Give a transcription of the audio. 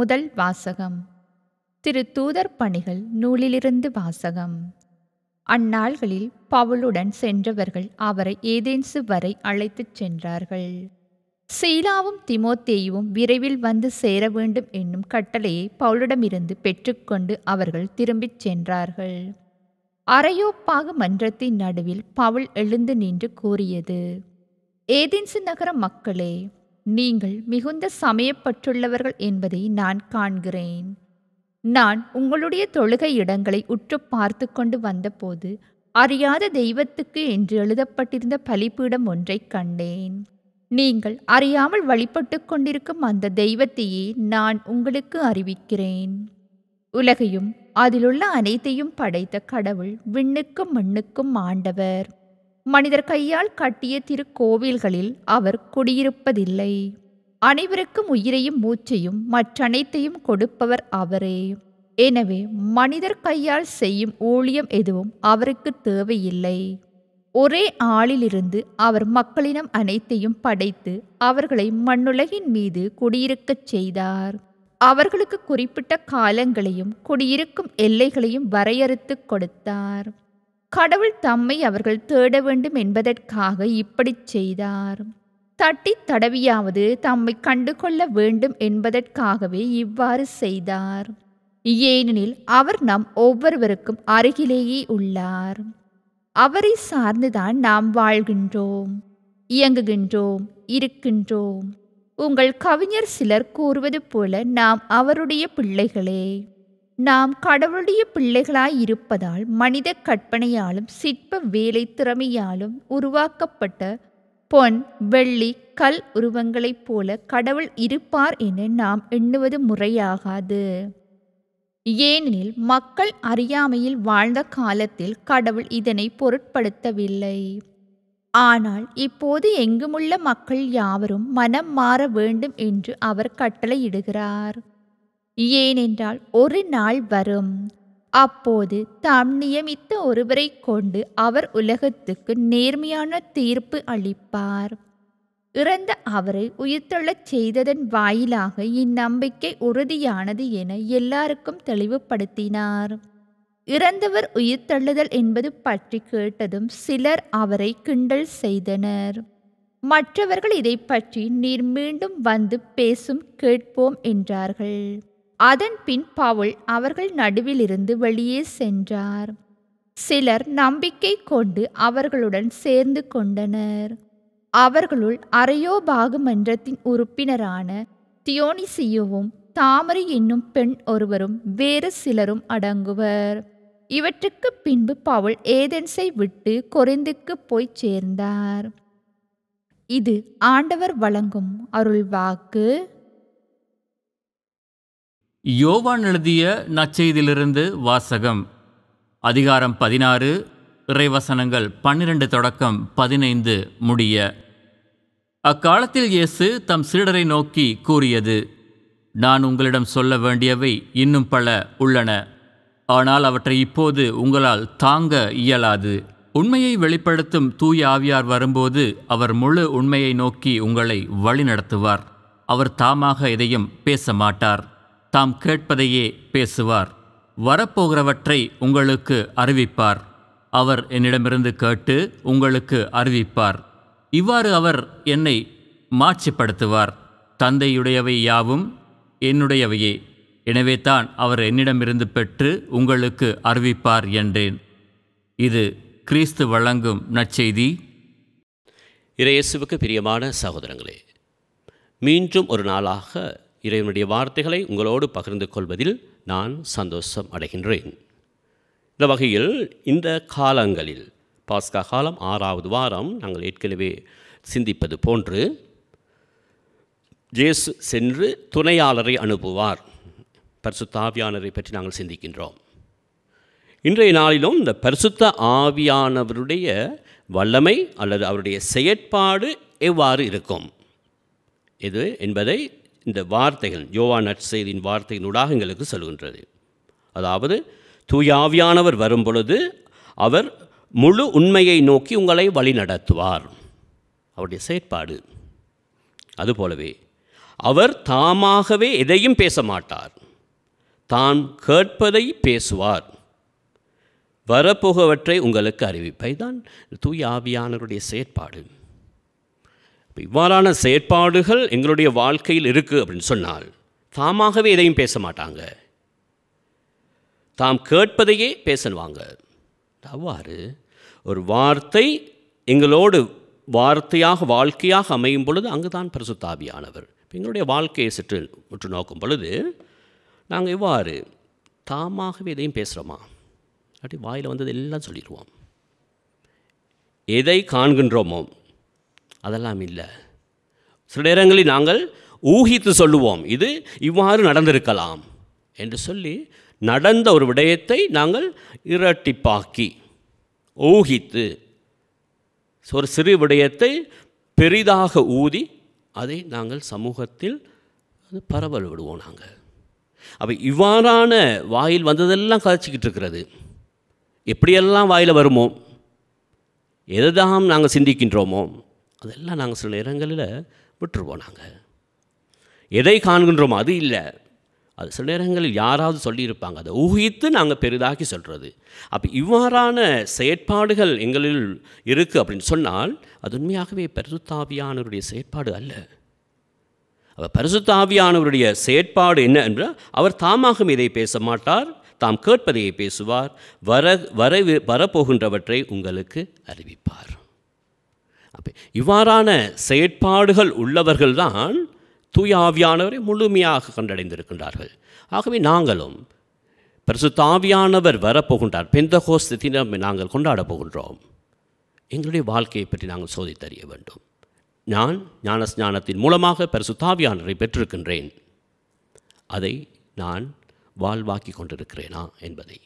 முதல் வாசகம் திரு தூதர் பணிகள் நூலிலிருந்து வாசகம் அந்நாள்களில் பவுலுடன் சென்றவர்கள் அவரை ஏதேன்சு வரை அழைத்துச் சென்றார்கள் சீலாவும் திமோத்தேயுவும் விரைவில் வந்து சேர வேண்டும் என்னும் கட்டளையை பவுலிடமிருந்து பெற்றுக்கொண்டு அவர்கள் திரும்பிச் சென்றார்கள் அரையோப்பாக மன்றத்தின் நடுவில் பவுல் எழுந்து நின்று கூறியது ஏதென்சு நகர மக்களே நீங்கள் மிகுந்த சமயப்பற்றுள்ளவர்கள் என்பதை நான் காண்கிறேன் நான் உங்களுடைய தொழுகை இடங்களை உற்று பார்த்து கொண்டு வந்தபோது அறியாத தெய்வத்துக்கு என்று எழுதப்பட்டிருந்த பலிப்பீடம் ஒன்றை கண்டேன் நீங்கள் அறியாமல் வழிபட்டு கொண்டிருக்கும் அந்த தெய்வத்தையே நான் உங்களுக்கு அறிவிக்கிறேன் உலகையும் அதிலுள்ள அனைத்தையும் படைத்த கடவுள் விண்ணுக்கும் மண்ணுக்கும் ஆண்டவர் மனிதர் கையால் கட்டிய திருக்கோவில்களில் அவர் குடியிருப்பதில்லை அனைவருக்கும் உயிரையும் மூச்சையும் மற்றனைத்தையும் கொடுப்பவர் அவரே எனவே மனிதர் கையால் செய்யும் ஊழியம் எதுவும் அவருக்கு தேவையில்லை ஒரே ஆளிலிருந்து அவர் மக்களினம் அனைத்தையும் படைத்து அவர்களை மண்ணுலகின் மீது குடியிருக்கச் செய்தார் அவர்களுக்கு குறிப்பிட்ட காலங்களையும் குடியிருக்கும் எல்லைகளையும் வரையறுத்து கொடுத்தார் கடவுள் தம்மை அவர்கள் தேட வேண்டும் என்பதற்காக இப்படி செய்தார் தட்டி தடவியாவது தம்மை கண்டுகொள்ள வேண்டும் என்பதற்காகவே இவ்வாறு செய்தார் ஏனெனில் அவர் நம் ஒவ்வொருவருக்கும் அருகிலேயே உள்ளார் அவரை சார்ந்துதான் நாம் வாழ்கின்றோம் இயங்குகின்றோம் இருக்கின்றோம் உங்கள் கவிஞர் சிலர் கூறுவது போல நாம் அவருடைய பிள்ளைகளே நாம் கடவுளுடைய பிள்ளைகளாய் இருப்பதால் மனித கற்பனையாலும் சிற்ப வேலை திறமையாலும் உருவாக்கப்பட்ட பொன் வெள்ளி கல் உருவங்களைப் போல கடவுள் இருப்பார் என நாம் எண்ணுவது முறையாகாது ஏனெனில் மக்கள் அறியாமையில் வாழ்ந்த காலத்தில் கடவுள் இதனை பொருட்படுத்தவில்லை ஆனால் இப்போது எங்குமுள்ள மக்கள் யாவரும் மனம் மாற வேண்டும் என்று அவர் கட்டளையிடுகிறார் ஏனென்றால் ஒரு நாள் வரும் அப்போது தாம் நியமித்த ஒருவரை கொண்டு அவர் உலகத்துக்கு நேர்மையான தீர்ப்பு அளிப்பார் இறந்த அவரை உயிர்த்தொள்ளச் செய்ததன் வாயிலாக இந்நம்பிக்கை உறுதியானது என எல்லாருக்கும் தெளிவுபடுத்தினார் இறந்தவர் உயிர்த்தள்ளுதல் என்பது பற்றி கேட்டதும் சிலர் அவரை கிண்டல் செய்தனர் மற்றவர்கள் இதை பற்றி நீர் மீண்டும் வந்து பேசும் கேட்போம் என்றார்கள் அதன் பின் பவுல் அவர்கள் நடுவிலிருந்து வெளியே சென்றார் சிலர் நம்பிக்கை கொண்டு அவர்களுடன் சேர்ந்து கொண்டனர் அவர்களுள் அரையோபாகமன்றத்தின் உறுப்பினரான தியோனிசியுவும் தாமரை என்னும் பெண் ஒருவரும் வேறு சிலரும் அடங்குவர் இவற்றுக்கு பின்பு பவுல் ஏதென்ஸை விட்டு கொரிந்துக்கு போய் சேர்ந்தார் இது ஆண்டவர் வழங்கும் அருள்வாக்கு யோவான் எழுதிய நச்செய்தியிலிருந்து வாசகம் அதிகாரம் பதினாறு இறைவசனங்கள் பன்னிரண்டு தொடக்கம் பதினைந்து முடிய அக்காலத்தில் இயேசு தம் சீடரை நோக்கி கூறியது நான் உங்களிடம் சொல்ல வேண்டியவை இன்னும் பல உள்ளன ஆனால் அவற்றை இப்போது உங்களால் தாங்க இயலாது உண்மையை வெளிப்படுத்தும் தூய ஆவியார் வரும்போது அவர் முழு உண்மையை நோக்கி உங்களை வழிநடத்துவார் அவர் தாமாக எதையும் பேச மாட்டார் தாம் கேட்பதையே பேசுவார் வரப்போகிறவற்றை உங்களுக்கு அறிவிப்பார் அவர் என்னிடமிருந்து கேட்டு உங்களுக்கு அறிவிப்பார் இவ்வாறு அவர் என்னை மாட்சிப்படுத்துவார் தந்தையுடையவை யாவும் என்னுடையவையே எனவே தான் அவர் என்னிடமிருந்து பெற்று உங்களுக்கு அறிவிப்பார் என்றேன் இது கிறிஸ்து வழங்கும் நற்செய்தி இறையேசுவுக்கு பிரியமான சகோதரங்களே மீண்டும் ஒரு நாளாக இறைவனுடைய வார்த்தைகளை உங்களோடு பகிர்ந்து கொள்வதில் நான் சந்தோஷம் அடைகின்றேன் இந்த வகையில் இந்த காலங்களில் பாஸ்கா காலம் ஆறாவது வாரம் நாங்கள் ஏற்கனவே சிந்திப்பது போன்று ஜேசு சென்று துணையாளரை அனுப்புவார் பரிசுத்த ஆவியானரை பற்றி நாங்கள் சிந்திக்கின்றோம் இன்றைய நாளிலும் இந்த பரிசுத்த ஆவியானவருடைய வல்லமை அல்லது அவருடைய செயற்பாடு எவ்வாறு இருக்கும் இது என்பதை இந்த வார்த்தைகள் யோவா நற்செய்தியின் வார்த்தையினூடாக எங்களுக்கு சொல்கின்றது அதாவது தூயாவியானவர் வரும் பொழுது அவர் முழு உண்மையை நோக்கி உங்களை வழிநடத்துவார் அவருடைய செயற்பாடு அதுபோலவே அவர் தாமாகவே எதையும் பேச மாட்டார் தான் கேட்பதை பேசுவார் வரப்போகவற்றை உங்களுக்கு அறிவிப்பை தான் தூய ஆவியானவருடைய செயற்பாடு இப்போ இவ்வாறான செயற்பாடுகள் எங்களுடைய வாழ்க்கையில் இருக்குது அப்படின்னு சொன்னால் தாமாகவே எதையும் பேச மாட்டாங்க தாம் கேட்பதையே பேசணுவாங்க அவ்வாறு ஒரு வார்த்தை எங்களோடு வார்த்தையாக வாழ்க்கையாக அமையும் பொழுது அங்கு தான் இப்போ எங்களுடைய வாழ்க்கையை சற்று உற்று நோக்கும் பொழுது நாங்கள் இவ்வாறு தாமாகவே எதையும் பேசுகிறோமா அப்படி வாயில் வந்தது எல்லாம் சொல்லிடுவோம் எதை காண்கின்றோமோ அதெல்லாம் இல்லை சில நேரங்களில் நாங்கள் ஊகித்து சொல்லுவோம் இது இவ்வாறு நடந்திருக்கலாம் என்று சொல்லி நடந்த ஒரு விடயத்தை நாங்கள் இரட்டிப்பாக்கி ஊகித்து ஒரு சிறு விடயத்தை பெரிதாக ஊதி அதை நாங்கள் சமூகத்தில் பரவல் விடுவோம் நாங்கள் அப்போ இவ்வாறான வாயில் வந்ததெல்லாம் கதைச்சிக்கிட்டு இருக்கிறது எப்படியெல்லாம் வாயில் வருமோ எதுதான் நாங்கள் சிந்திக்கின்றோமோ அதெல்லாம் நாங்கள் சில நேரங்களில் விட்டுருவோம் நாங்கள் எதை காண்கின்றோம் அது இல்லை அது சில நேரங்களில் யாராவது சொல்லியிருப்பாங்க அதை ஊகித்து நாங்கள் பெரிதாக்கி சொல்கிறது அப்போ இவ்வாறான செயற்பாடுகள் எங்களில் இருக்குது அப்படின்னு சொன்னால் அது உண்மையாகவே பரிசுத்தாவியானவருடைய செயற்பாடு அல்ல அவர் பரிசுத்தாவியானவருடைய செயற்பாடு என்ன என்றால் அவர் தாமாக இதை பேச மாட்டார் தாம் கேட்பதையை பேசுவார் வர வர வரப்போகின்றவற்றை உங்களுக்கு அறிவிப்பார் அப்போ இவ்வாறான செயற்பாடுகள் உள்ளவர்கள்தான் தூயாவியானவரை முழுமையாக கண்டடைந்திருக்கின்றார்கள் ஆகவே நாங்களும் பரிசுத்தாவியானவர் வரப்போகின்றார் பெந்தகோஸ் தினம் நாங்கள் கொண்டாடப் போகின்றோம் எங்களுடைய வாழ்க்கையை பற்றி நாங்கள் சோதித்தறிய வேண்டும் நான் ஞானஸ்நானத்தின் மூலமாக பரிசுத்தாவியானரை பெற்றிருக்கின்றேன் அதை நான் வாழ்வாக்கி கொண்டிருக்கிறேனா என்பதை